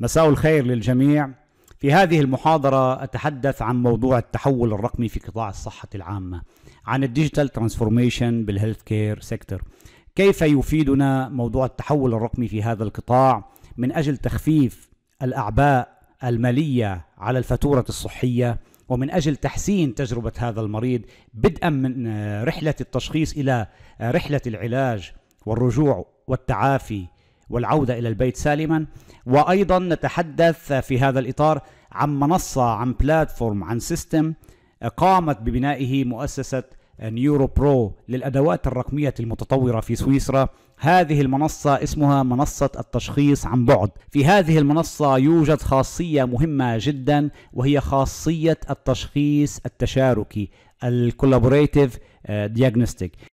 مساء الخير للجميع في هذه المحاضرة أتحدث عن موضوع التحول الرقمي في قطاع الصحة العامة عن الديجيتال ترانسفورميشن بالهيلث كير سيكتور كيف يفيدنا موضوع التحول الرقمي في هذا القطاع من أجل تخفيف الأعباء المالية على الفاتورة الصحية ومن أجل تحسين تجربة هذا المريض بدءا من رحلة التشخيص إلى رحلة العلاج والرجوع والتعافي والعودة إلى البيت سالما وأيضا نتحدث في هذا الإطار عن منصة عن بلاتفورم عن سيستم قامت ببنائه مؤسسة نيورو برو للأدوات الرقمية المتطورة في سويسرا هذه المنصة اسمها منصة التشخيص عن بعد في هذه المنصة يوجد خاصية مهمة جدا وهي خاصية التشخيص التشاركي الكولابوريتيف دياجنوستيك